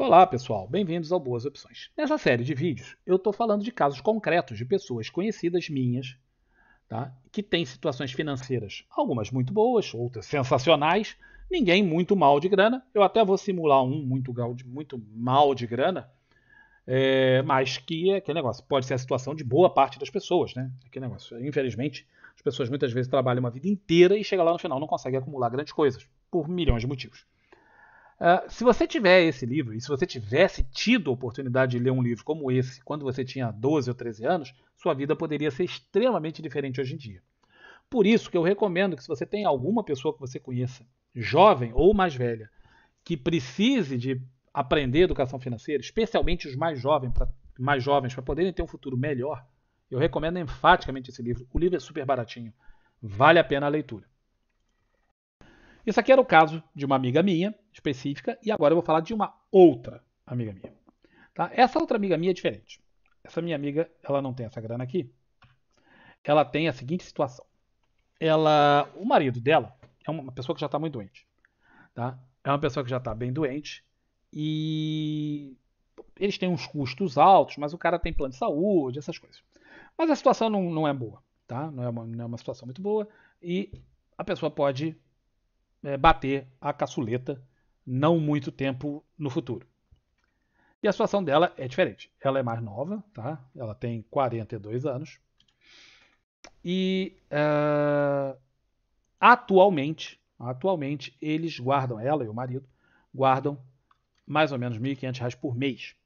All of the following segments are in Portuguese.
Olá pessoal, bem-vindos ao Boas Opções. Nessa série de vídeos, eu estou falando de casos concretos de pessoas conhecidas minhas tá? que têm situações financeiras, algumas muito boas, outras sensacionais, ninguém muito mal de grana. Eu até vou simular um muito, muito mal de grana, é, mas que é aquele negócio, pode ser a situação de boa parte das pessoas, né? É aquele negócio, infelizmente, as pessoas muitas vezes trabalham uma vida inteira e chega lá no final não consegue acumular grandes coisas, por milhões de motivos. Uh, se você tiver esse livro, e se você tivesse tido a oportunidade de ler um livro como esse quando você tinha 12 ou 13 anos, sua vida poderia ser extremamente diferente hoje em dia. Por isso que eu recomendo que se você tem alguma pessoa que você conheça, jovem ou mais velha, que precise de aprender educação financeira, especialmente os mais jovens, para mais jovens para poderem ter um futuro melhor, eu recomendo enfaticamente esse livro. O livro é super baratinho, vale a pena a leitura. Isso aqui era o caso de uma amiga minha específica e agora eu vou falar de uma outra amiga minha. Tá? Essa outra amiga minha é diferente. Essa minha amiga, ela não tem essa grana aqui. Ela tem a seguinte situação. Ela, o marido dela é uma pessoa que já está muito doente. Tá? É uma pessoa que já está bem doente e eles têm uns custos altos, mas o cara tem plano de saúde, essas coisas. Mas a situação não, não é boa, tá? Não é, uma, não é uma situação muito boa e a pessoa pode é, bater a caçuleta não muito tempo no futuro. E a situação dela é diferente. Ela é mais nova, tá? Ela tem 42 anos. E uh, atualmente, atualmente, eles guardam, ela e o marido, guardam mais ou menos R$ 1.500 por mês.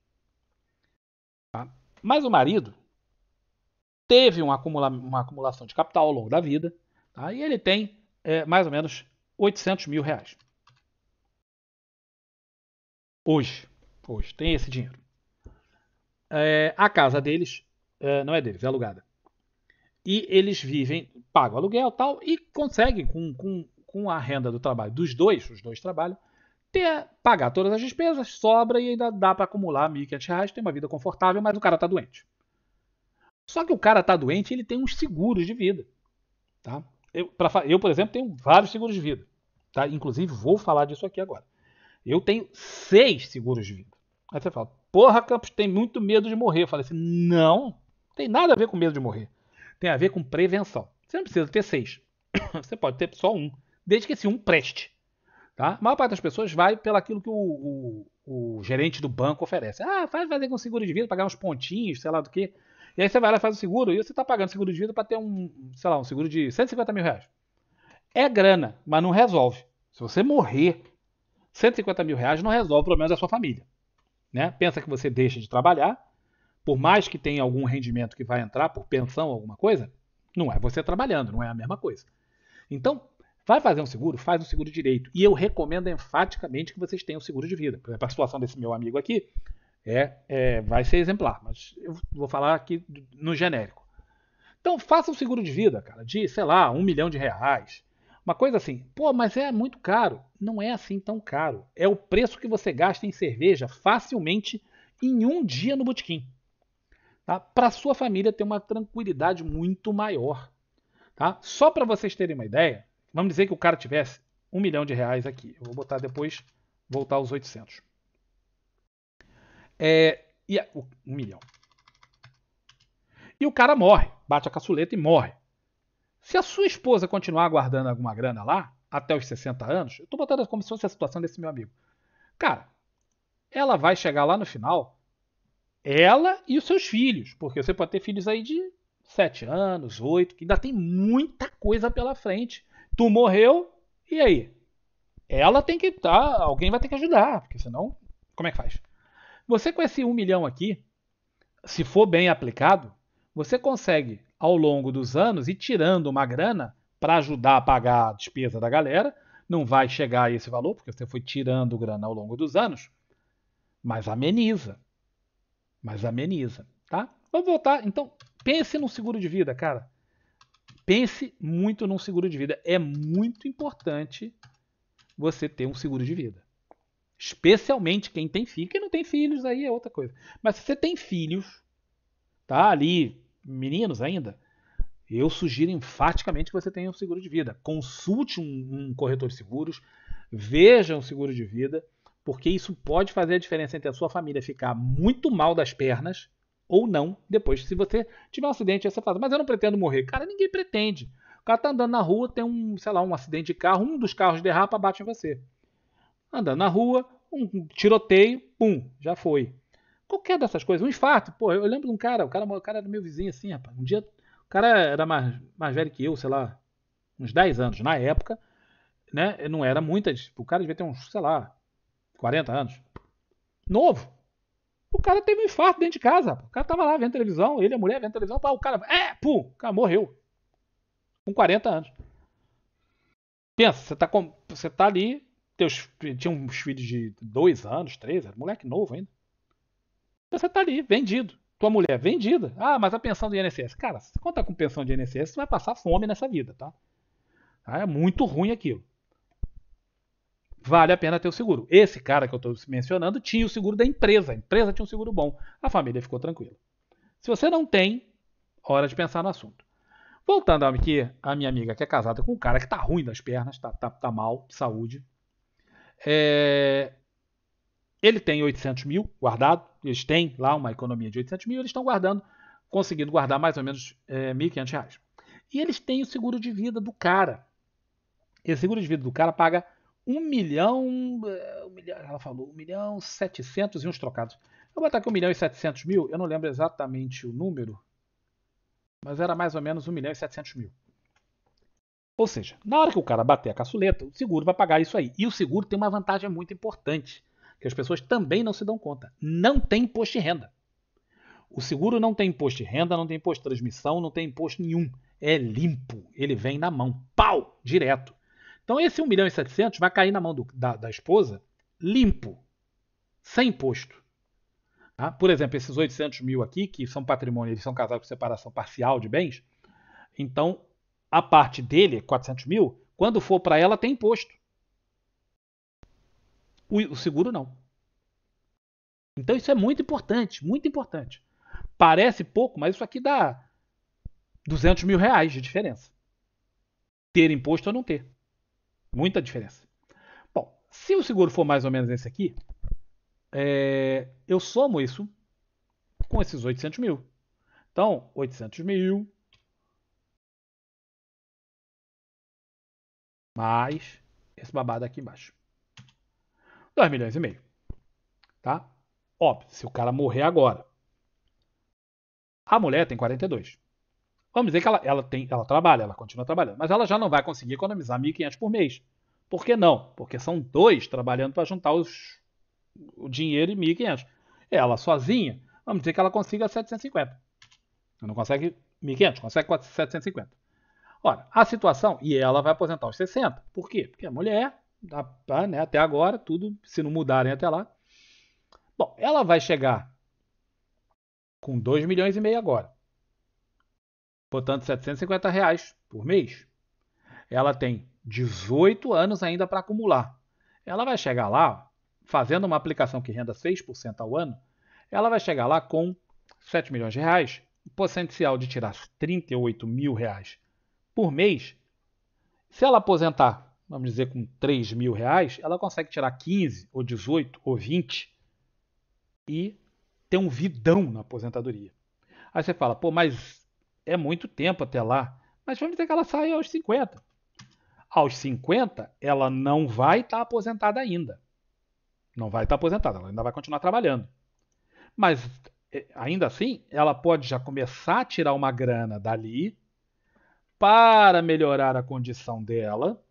Tá? Mas o marido teve uma, acumula uma acumulação de capital ao longo da vida, tá? e ele tem é, mais ou menos 800 mil reais. Hoje. Hoje. Tem esse dinheiro. É, a casa deles é, não é deles, é alugada. E eles vivem, pagam aluguel tal, e conseguem, com, com, com a renda do trabalho dos dois, os dois trabalham, ter, pagar todas as despesas, sobra e ainda dá para acumular 1.500 reais, tem uma vida confortável, mas o cara está doente. Só que o cara está doente, ele tem uns seguros de vida. Tá? Eu, pra, eu, por exemplo, tenho vários seguros de vida. Tá? Inclusive, vou falar disso aqui agora. Eu tenho seis seguros de vida. Aí você fala, porra, Campos, tem muito medo de morrer. Eu falei assim, não, tem nada a ver com medo de morrer. Tem a ver com prevenção. Você não precisa ter seis. Você pode ter só um, desde que esse um preste. Tá? A maior parte das pessoas vai pelo aquilo que o, o, o gerente do banco oferece. Ah, faz fazer com seguro de vida, pagar uns pontinhos, sei lá do que. E aí você vai lá e faz o seguro, e você está pagando seguro de vida para ter um, sei lá, um seguro de 150 mil reais. É grana, mas não resolve. Se você morrer, 150 mil reais não resolve o problema da sua família. Né? Pensa que você deixa de trabalhar, por mais que tenha algum rendimento que vai entrar por pensão ou alguma coisa, não é você trabalhando, não é a mesma coisa. Então, vai fazer um seguro, faz um seguro direito. E eu recomendo enfaticamente que vocês tenham seguro de vida. Por exemplo, a situação desse meu amigo aqui, é, é, vai ser exemplar, mas eu vou falar aqui no genérico. Então faça um seguro de vida, cara, de, sei lá, um milhão de reais. Uma coisa assim, pô, mas é muito caro. Não é assim tão caro. É o preço que você gasta em cerveja facilmente em um dia no botequim. Tá? Para sua família ter uma tranquilidade muito maior. Tá? Só para vocês terem uma ideia, vamos dizer que o cara tivesse um milhão de reais aqui. Eu vou botar depois, voltar aos 800. É, e a, um milhão. E o cara morre, bate a caçuleta e morre. Se a sua esposa continuar guardando alguma grana lá, até os 60 anos, eu tô botando como se fosse a situação desse meu amigo. Cara, ela vai chegar lá no final, ela e os seus filhos, porque você pode ter filhos aí de 7 anos, 8, que ainda tem muita coisa pela frente. Tu morreu, e aí? Ela tem que estar, tá, alguém vai ter que ajudar, porque senão, como é que faz? Você com esse 1 milhão aqui, se for bem aplicado, você consegue ao longo dos anos e tirando uma grana para ajudar a pagar a despesa da galera, não vai chegar a esse valor porque você foi tirando grana ao longo dos anos, mas ameniza. Mas ameniza, tá? Vamos voltar, então, pense no seguro de vida, cara. Pense muito num seguro de vida. É muito importante você ter um seguro de vida. Especialmente quem tem filho. Quem não tem filhos aí é outra coisa. Mas se você tem filhos, tá ali, meninos ainda, eu sugiro enfaticamente que você tenha um seguro de vida. Consulte um, um corretor de seguros, veja um seguro de vida, porque isso pode fazer a diferença entre a sua família ficar muito mal das pernas ou não depois. Se você tiver um acidente, você fala, mas eu não pretendo morrer. Cara, ninguém pretende. O cara tá andando na rua, tem um, sei lá, um acidente de carro, um dos carros derrapa, bate em você. Andando na rua, um tiroteio, pum, já foi. Qualquer dessas coisas, um infarto, pô, eu lembro de um cara, o cara, o cara era meu vizinho assim, rapaz. Um dia, o cara era mais, mais velho que eu, sei lá, uns 10 anos na época, né? Não era muita, o cara devia ter uns, sei lá, 40 anos. Novo. O cara teve um infarto dentro de casa. O cara tava lá vendo televisão, ele e a mulher vendo televisão, pá, o cara, é, pum, o cara morreu. Com 40 anos. Pensa, você tá, com, você tá ali teus, tinha uns filhos de dois anos, três, era moleque novo ainda. Então você tá ali, vendido. Tua mulher vendida. Ah, mas a pensão do INSS. Cara, se você contar com pensão de INSS, você vai passar fome nessa vida, tá? Ah, é muito ruim aquilo. Vale a pena ter o seguro. Esse cara que eu estou mencionando tinha o seguro da empresa. A empresa tinha um seguro bom. A família ficou tranquila. Se você não tem, hora de pensar no assunto. Voltando aqui, a minha amiga que é casada com um cara que tá ruim das pernas, tá, tá, tá mal de saúde, é, ele tem 800 mil guardado, eles têm lá uma economia de 800 mil, eles estão guardando, conseguindo guardar mais ou menos é, 1.500 reais. E eles têm o seguro de vida do cara. Esse seguro de vida do cara paga 1 milhão, 1 é, milhão ela falou, 1 milhão 700 e uns trocados. Eu vou botar aqui 1 milhão e 700 mil, eu não lembro exatamente o número, mas era mais ou menos 1 milhão e 700 mil. Ou seja, na hora que o cara bater a caçuleta, o seguro vai pagar isso aí. E o seguro tem uma vantagem muito importante, que as pessoas também não se dão conta. Não tem imposto de renda. O seguro não tem imposto de renda, não tem imposto de transmissão, não tem imposto nenhum. É limpo, ele vem na mão, pau, direto. Então esse 1 milhão e 700 vai cair na mão do, da, da, esposa limpo, sem imposto. Tá? Por exemplo, esses 800 mil aqui, que são patrimônio, eles são casados com separação parcial de bens, então a parte dele, 400 mil, quando for para ela, tem imposto. O, o seguro não. Então isso é muito importante, muito importante. Parece pouco, mas isso aqui dá 200 mil reais de diferença. Ter imposto ou não ter. Muita diferença. Bom, se o seguro for mais ou menos esse aqui, é, eu somo isso com esses 800 mil. Então, 800 mil mais esse babado aqui embaixo. 2 milhões e meio. Tá? Óbvio, se o cara morrer agora. A mulher tem 42. Vamos dizer que ela, ela, tem, ela trabalha, ela continua trabalhando, mas ela já não vai conseguir economizar 1.500 por mês. Por que não? Porque são dois trabalhando para juntar os, o dinheiro e 1.500. Ela sozinha, vamos dizer que ela consiga 750. Não consegue 1.500, consegue 750. Ora, a situação, e ela vai aposentar aos 60. Por quê? Porque é mulher, né, até agora, tudo, se não mudarem até lá. Bom, ela vai chegar com 2 milhões e meio agora. Portanto, 750 reais por mês. Ela tem 18 anos ainda para acumular. Ela vai chegar lá, fazendo uma aplicação que renda 6% ao ano, ela vai chegar lá com 7 milhões de reais, o potencial de tirar 38 mil reais por mês, se ela aposentar, vamos dizer, com 3 mil reais, ela consegue tirar 15 ou 18 ou 20 e ter um vidão na aposentadoria. Aí você fala, pô, mas é muito tempo até lá. Mas vamos dizer que ela sai aos 50. Aos 50, ela não vai estar tá aposentada ainda. Não vai estar tá aposentada, ela ainda vai continuar trabalhando. Mas eh, ainda assim, ela pode já começar a tirar uma grana dali para melhorar a condição dela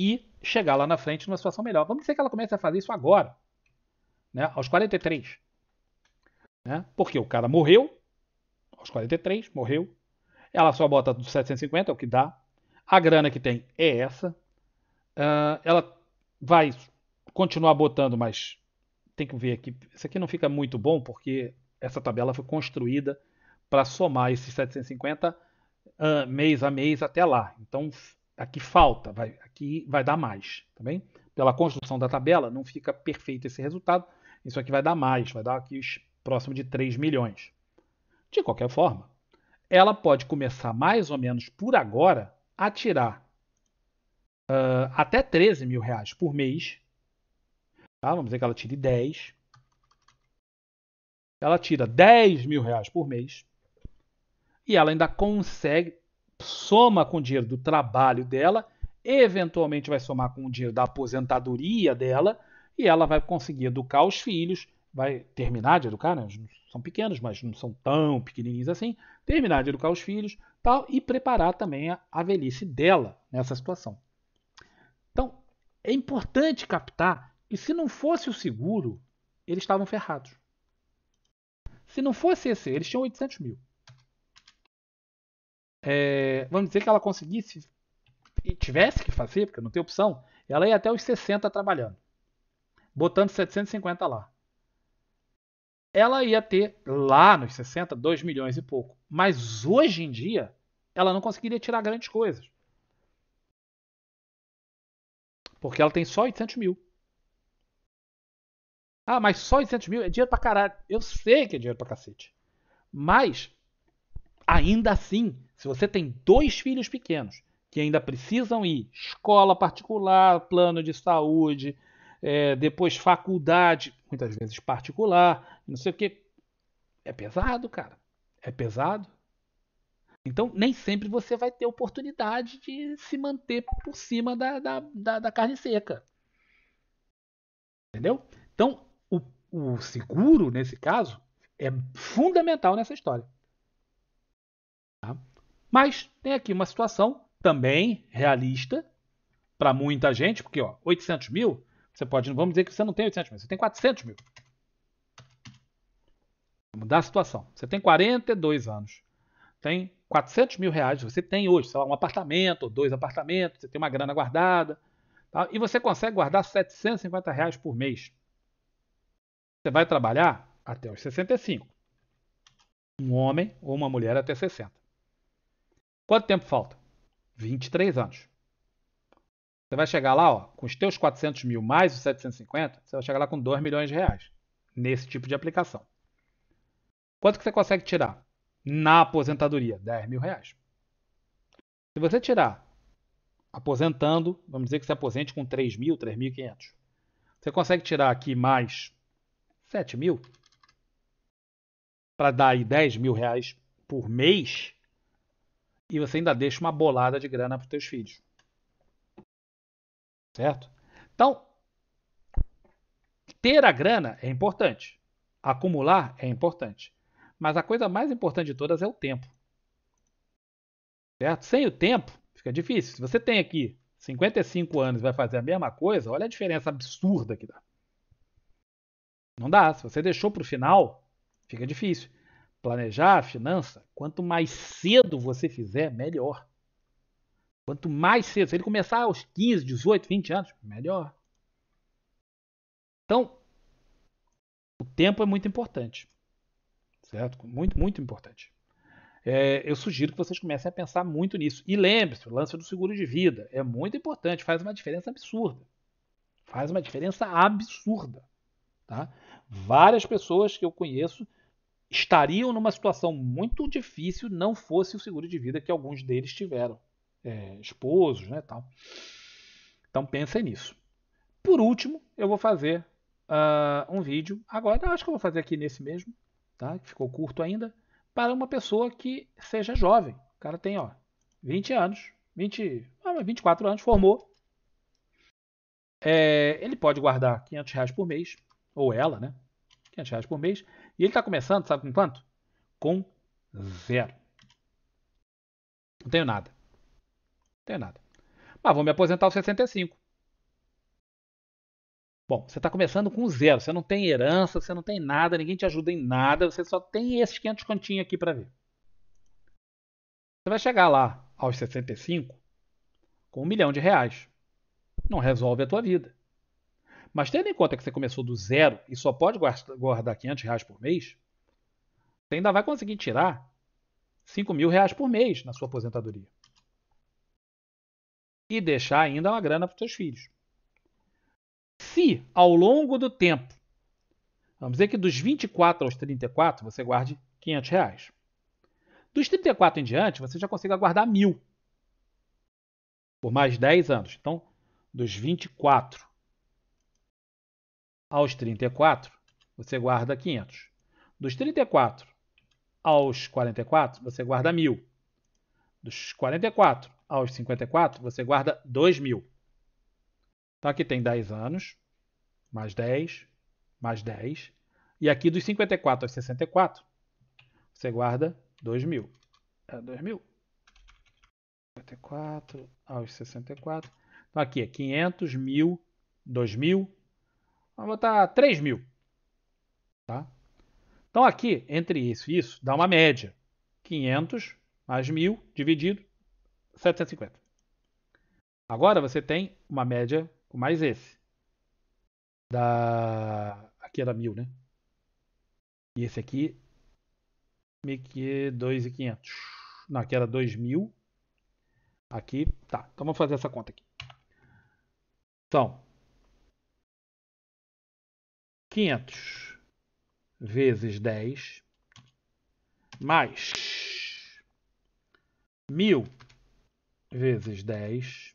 e chegar lá na frente numa situação melhor. Vamos dizer que ela comece a fazer isso agora, né? aos 43. Né? Porque o cara morreu, aos 43, morreu. Ela só bota dos 750, é o que dá. A grana que tem é essa. Uh, ela vai continuar botando, mas tem que ver aqui. Isso aqui não fica muito bom, porque essa tabela foi construída para somar esses 750 uh, mês a mês até lá. Então, aqui falta, vai, aqui vai dar mais, tá bem? Pela construção da tabela, não fica perfeito esse resultado. Isso aqui vai dar mais, vai dar aqui próximo de 3 milhões. De qualquer forma, ela pode começar mais ou menos por agora a tirar uh, até 13 mil reais por mês. Tá? Vamos dizer que ela tire 10. Ela tira 10 mil reais por mês e ela ainda consegue, soma com o dinheiro do trabalho dela, eventualmente vai somar com o dinheiro da aposentadoria dela, e ela vai conseguir educar os filhos, vai terminar de educar, né? são pequenos, mas não são tão pequenininhos assim, terminar de educar os filhos tal, e preparar também a, a velhice dela nessa situação. Então, é importante captar que se não fosse o seguro, eles estavam ferrados. Se não fosse esse, eles tinham 800 mil é, vamos dizer que ela conseguisse e tivesse que fazer, porque não tem opção, ela ia até os 60 trabalhando, botando 750 lá. Ela ia ter lá nos 60, 2 milhões e pouco. Mas hoje em dia, ela não conseguiria tirar grandes coisas. Porque ela tem só 800 mil. Ah, mas só 800 mil é dinheiro pra caralho. Eu sei que é dinheiro pra cacete. Mas, ainda assim, se você tem dois filhos pequenos que ainda precisam ir escola particular, plano de saúde, é, depois faculdade, muitas vezes particular, não sei o que, é pesado, cara. É pesado. Então, nem sempre você vai ter oportunidade de se manter por cima da, da, da, da carne seca. Entendeu? Então, o, o seguro, nesse caso, é fundamental nessa história. Mas tem aqui uma situação também realista para muita gente, porque ó, 800 mil, você pode, não vamos dizer que você não tem 800 mil, você tem 400 mil. Vou mudar a situação. Você tem 42 anos, tem 400 mil reais, você tem hoje, sei lá, um apartamento, ou dois apartamentos, você tem uma grana guardada, tá? e você consegue guardar 750 reais por mês. Você vai trabalhar até os 65. Um homem ou uma mulher até 60. Quanto tempo falta? 23 anos. Você vai chegar lá, ó, com os teus 400 mil mais os 750, você vai chegar lá com 2 milhões de reais nesse tipo de aplicação. Quanto que você consegue tirar? Na aposentadoria, 10 mil reais. Se você tirar aposentando, vamos dizer que você aposente com 3 mil, 3.500. Você consegue tirar aqui mais 7 mil para dar aí 10 mil reais por mês e você ainda deixa uma bolada de grana para os teus filhos. Certo? Então, ter a grana é importante. Acumular é importante. Mas a coisa mais importante de todas é o tempo. Certo? Sem o tempo, fica difícil. Se você tem aqui 55 anos e vai fazer a mesma coisa, olha a diferença absurda que dá. Não dá. Se você deixou para o final, fica difícil planejar a finança, quanto mais cedo você fizer, melhor. Quanto mais cedo, se ele começar aos 15, 18, 20 anos, melhor. Então, o tempo é muito importante. Certo? Muito, muito importante. É, eu sugiro que vocês comecem a pensar muito nisso. E lembre-se, o lance do seguro de vida é muito importante, faz uma diferença absurda. Faz uma diferença absurda. Tá? Várias pessoas que eu conheço estariam numa situação muito difícil não fosse o seguro de vida que alguns deles tiveram, é, esposos, né, tal. Então pensem nisso. Por último, eu vou fazer uh, um vídeo. Agora acho que eu vou fazer aqui nesse mesmo, tá? Que ficou curto ainda, para uma pessoa que seja jovem. O cara tem, ó, 20 anos, 20, ah, 24 anos, formou. É, ele pode guardar 500 reais por mês, ou ela, né? 500 reais por mês e ele está começando, sabe com quanto? Com zero. Não tenho nada. Não tenho nada. Mas vou me aposentar aos 65. Bom, você está começando com zero. Você não tem herança, você não tem nada, ninguém te ajuda em nada. Você só tem esses 500 continhos aqui para ver. Você vai chegar lá aos 65 com um milhão de reais. Não resolve a tua vida. Mas tendo em conta que você começou do zero e só pode guardar 500 reais por mês, você ainda vai conseguir tirar 5 mil reais por mês na sua aposentadoria. E deixar ainda uma grana para os seus filhos. Se ao longo do tempo, vamos dizer que dos 24 aos 34 você guarde 500 reais. Dos 34 em diante você já consiga guardar mil por mais 10 anos. Então, dos 24 aos 34, você guarda 500. Dos 34 aos 44, você guarda 1.000. Dos 44 aos 54, você guarda 2.000. Então, aqui tem 10 anos, mais 10, mais 10. E aqui dos 54 aos 64, você guarda 2.000. É 2.000. 54 aos 64. Então, aqui é 500, 1.000, 2.000, Vamos botar 3 mil. Tá? Então aqui, entre isso e isso, dá uma média. 500 mais 1.000 dividido 750. Agora você tem uma média com mais esse. Da... Aqui era é 1.000, né? E esse aqui, 2.500. Não, aqui era 2.000. Aqui, tá. Então vamos fazer essa conta aqui. São então, 500 vezes 10 mais 1000 vezes 10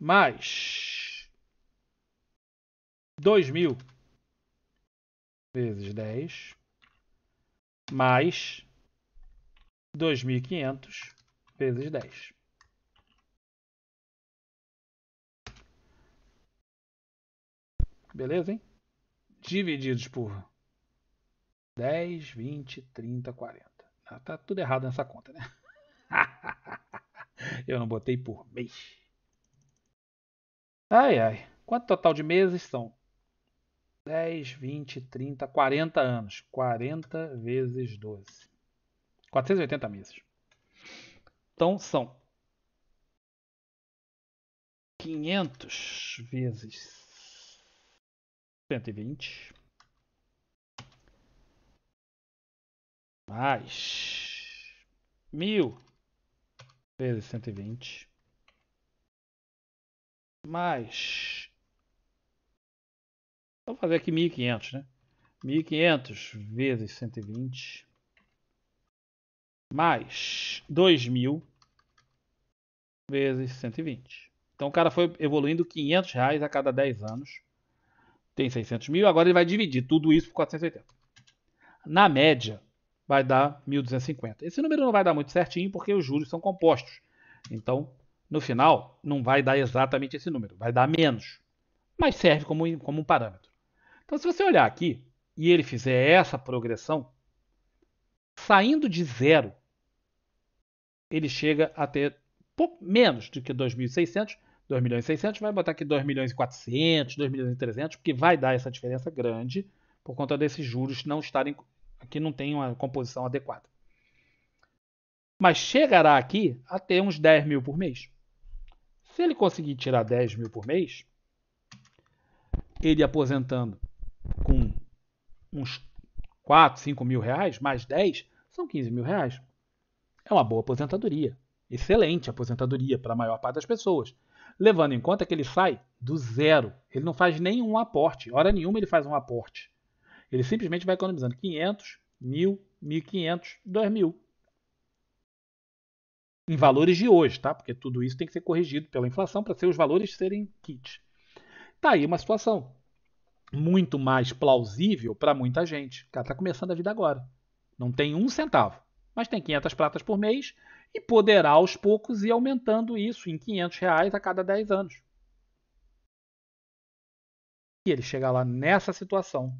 mais 2000 vezes 10 mais 2500 vezes 10. Beleza, hein? Divididos por 10, 20, 30, 40. Ah, tá tudo errado nessa conta, né? Eu não botei por mês. Ai, ai. Quanto total de meses são? 10, 20, 30, 40 anos. 40 vezes 12. 480 meses. Então são 500 vezes 120. Mais. 1000 vezes 120. Mais. vamos fazer aqui 1500, né? 1500 vezes 120. Mais 2000 vezes 120. Então o cara foi evoluindo 500 reais a cada 10 anos tem 600 mil, agora ele vai dividir tudo isso por 480. Na média, vai dar 1.250. Esse número não vai dar muito certinho porque os juros são compostos. Então, no final, não vai dar exatamente esse número, vai dar menos. Mas serve como, como um parâmetro. Então, se você olhar aqui e ele fizer essa progressão, saindo de zero, ele chega a ter menos do que 2.600 2 milhões e 600, vai botar aqui 2 milhões e 400, 2 milhões e 300, porque vai dar essa diferença grande por conta desses juros não estarem aqui não tem uma composição adequada. Mas chegará aqui a ter uns 10 mil por mês. Se ele conseguir tirar 10 mil por mês, ele aposentando com uns 4, 5 mil reais, mais 10, são 15 mil reais. É uma boa aposentadoria. Excelente aposentadoria para a maior parte das pessoas levando em conta que ele sai do zero. Ele não faz nenhum aporte, hora nenhuma ele faz um aporte. Ele simplesmente vai economizando 500, 1.000, 1.500, 2.000. Em valores de hoje, tá? Porque tudo isso tem que ser corrigido pela inflação para os valores serem kit. Tá aí uma situação muito mais plausível para muita gente. O cara está começando a vida agora. Não tem um centavo, mas tem 500 pratas por mês e poderá aos poucos ir aumentando isso em 500 reais a cada 10 anos. E ele chegar lá nessa situação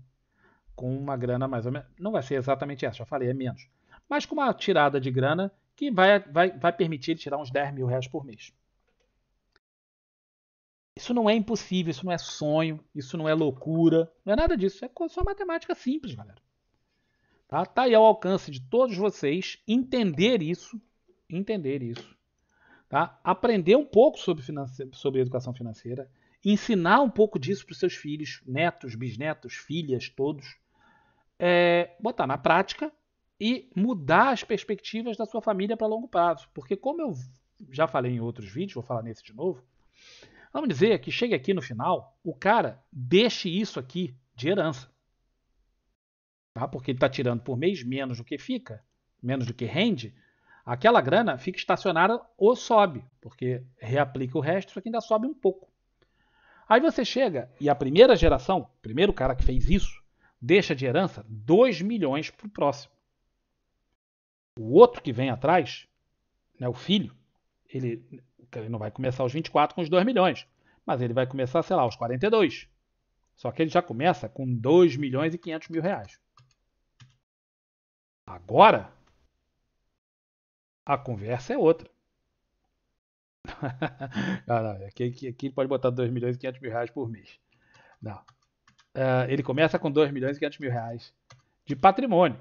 com uma grana mais ou menos, não vai ser exatamente essa, já falei, é menos, mas com uma tirada de grana que vai, vai, vai permitir ele tirar uns 10 mil reais por mês. Isso não é impossível, isso não é sonho, isso não é loucura, não é nada disso, é só matemática simples, galera. Tá, tá aí ao alcance de todos vocês entender isso entender isso. Tá? Aprender um pouco sobre, sobre educação financeira, ensinar um pouco disso para os seus filhos, netos, bisnetos, filhas, todos. É, botar na prática e mudar as perspectivas da sua família para longo prazo. Porque, como eu já falei em outros vídeos, vou falar nesse de novo, vamos dizer que chegue aqui no final, o cara deixe isso aqui de herança. Tá? Porque ele está tirando por mês menos do que fica, menos do que rende, Aquela grana fica estacionada ou sobe, porque reaplica o resto, só que ainda sobe um pouco. Aí você chega e a primeira geração, o primeiro cara que fez isso, deixa de herança 2 milhões para o próximo. O outro que vem atrás, né, o filho, ele, ele não vai começar aos 24 com os 2 milhões, mas ele vai começar, sei lá, aos 42. Só que ele já começa com 2 milhões e 500 mil reais. Agora, a conversa é outra. não, não, aqui, aqui, aqui, ele pode botar 2 milhões e 500 mil reais por mês. Não. Uh, ele começa com 2 milhões e 500 mil reais de patrimônio.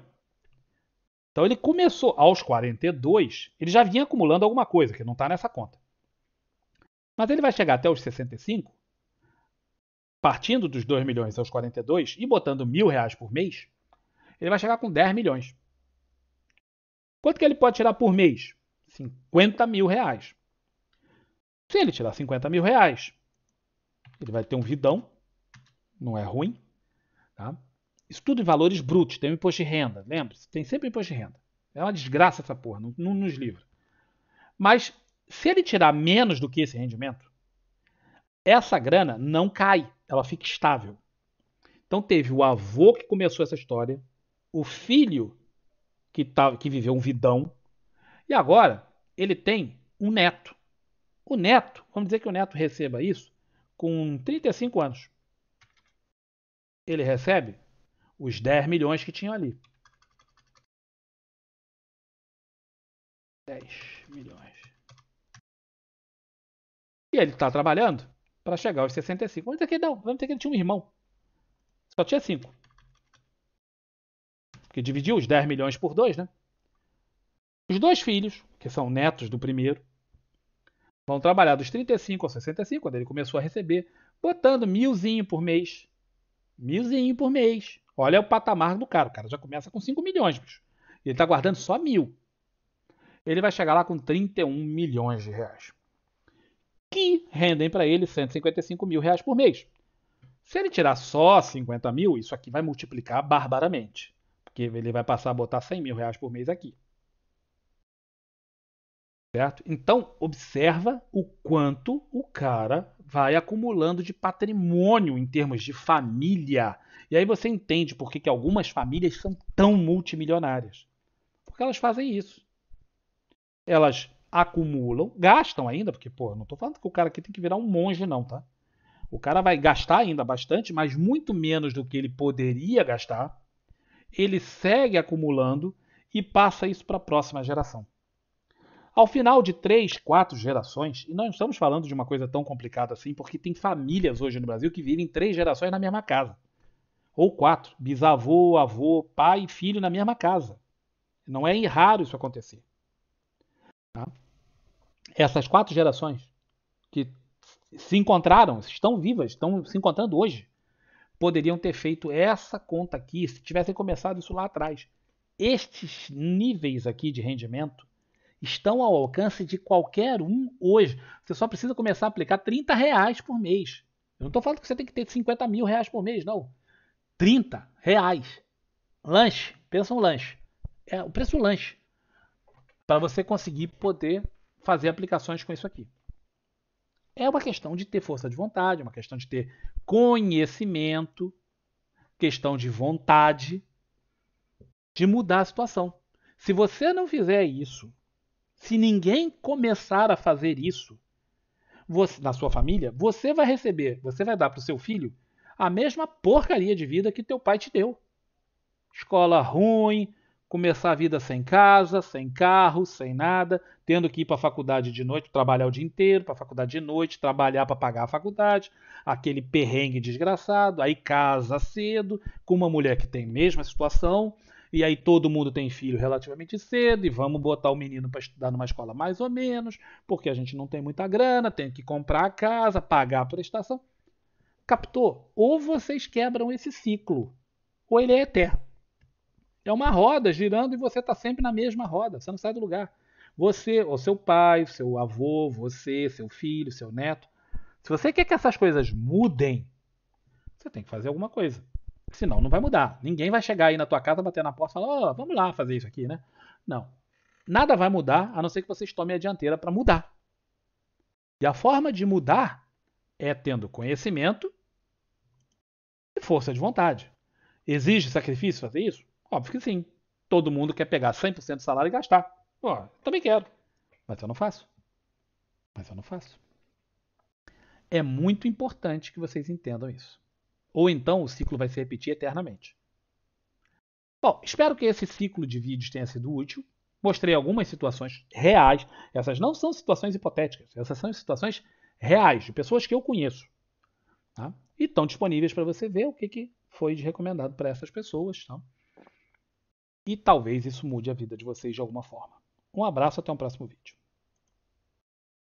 Então ele começou aos 42, ele já vinha acumulando alguma coisa, que não está nessa conta. Mas ele vai chegar até os 65, partindo dos 2 milhões aos 42 e botando mil reais por mês, ele vai chegar com 10 milhões. Quanto que ele pode tirar por mês? 50 mil reais. Se ele tirar 50 mil reais, ele vai ter um vidão, não é ruim. Tá? Isso tudo em valores brutos, tem um imposto de renda, lembre-se, tem sempre imposto de renda. É uma desgraça essa porra, não, não nos livra. Mas se ele tirar menos do que esse rendimento, essa grana não cai, ela fica estável. Então teve o avô que começou essa história, o filho que, tá, que viveu um vidão. E agora ele tem um neto. O neto, vamos dizer que o neto receba isso com 35 anos. Ele recebe os 10 milhões que tinha ali. 10 milhões. E ele está trabalhando para chegar aos 65. Vamos dizer, que ele, vamos dizer que ele tinha um irmão. Só tinha 5 que dividiu os 10 milhões por dois, né? Os dois filhos, que são netos do primeiro, vão trabalhar dos 35 aos 65, quando ele começou a receber, botando milzinho por mês. Milzinho por mês. Olha o patamar do cara. O cara já começa com 5 milhões, bicho. Ele está guardando só mil. Ele vai chegar lá com 31 milhões de reais. Que rendem para ele 155 mil reais por mês. Se ele tirar só 50 mil, isso aqui vai multiplicar barbaramente porque ele vai passar a botar 100 mil reais por mês aqui. Certo? Então, observa o quanto o cara vai acumulando de patrimônio em termos de família. E aí você entende por que, que algumas famílias são tão multimilionárias. Porque elas fazem isso. Elas acumulam, gastam ainda, porque, pô, não estou falando que o cara aqui tem que virar um monge, não, tá? O cara vai gastar ainda bastante, mas muito menos do que ele poderia gastar ele segue acumulando e passa isso para a próxima geração. Ao final de três, quatro gerações, e não estamos falando de uma coisa tão complicada assim, porque tem famílias hoje no Brasil que vivem três gerações na mesma casa. Ou quatro, bisavô, avô, pai e filho na mesma casa. Não é raro isso acontecer. Tá? Essas quatro gerações que se encontraram, estão vivas, estão se encontrando hoje poderiam ter feito essa conta aqui se tivessem começado isso lá atrás. Estes níveis aqui de rendimento estão ao alcance de qualquer um hoje. Você só precisa começar a aplicar 30 reais por mês. Eu não estou falando que você tem que ter 50 mil reais por mês, não. 30 reais. Lanche, pensa um lanche. É o preço do lanche. Para você conseguir poder fazer aplicações com isso aqui. É uma questão de ter força de vontade, é uma questão de ter conhecimento, questão de vontade de mudar a situação. Se você não fizer isso, se ninguém começar a fazer isso você, na sua família, você vai receber, você vai dar para o seu filho a mesma porcaria de vida que teu pai te deu. Escola ruim, começar a vida sem casa, sem carro, sem nada, tendo que ir para a faculdade de noite, trabalhar o dia inteiro, para a faculdade de noite, trabalhar para pagar a faculdade, aquele perrengue desgraçado, aí casa cedo, com uma mulher que tem a mesma situação, e aí todo mundo tem filho relativamente cedo, e vamos botar o menino para estudar numa escola mais ou menos, porque a gente não tem muita grana, tem que comprar a casa, pagar a prestação. Captou? Ou vocês quebram esse ciclo, ou ele é eterno. É uma roda girando e você está sempre na mesma roda, você não sai do lugar. Você, ou seu pai, seu avô, você, seu filho, seu neto. Se você quer que essas coisas mudem, você tem que fazer alguma coisa. Senão não vai mudar. Ninguém vai chegar aí na tua casa, bater na porta e falar, oh, vamos lá fazer isso aqui, né? Não. Nada vai mudar, a não ser que vocês tomem a dianteira para mudar. E a forma de mudar é tendo conhecimento e força de vontade. Exige sacrifício fazer isso? Óbvio que sim. Todo mundo quer pegar 100% do salário e gastar. Ó, também quero. Mas eu não faço. Mas eu não faço. É muito importante que vocês entendam isso. Ou então o ciclo vai se repetir eternamente. Bom, espero que esse ciclo de vídeos tenha sido útil. Mostrei algumas situações reais. Essas não são situações hipotéticas, essas são situações reais, de pessoas que eu conheço. Tá? E estão disponíveis para você ver o que, que foi de recomendado para essas pessoas. Tá? e talvez isso mude a vida de vocês de alguma forma. Um abraço, até o um próximo vídeo.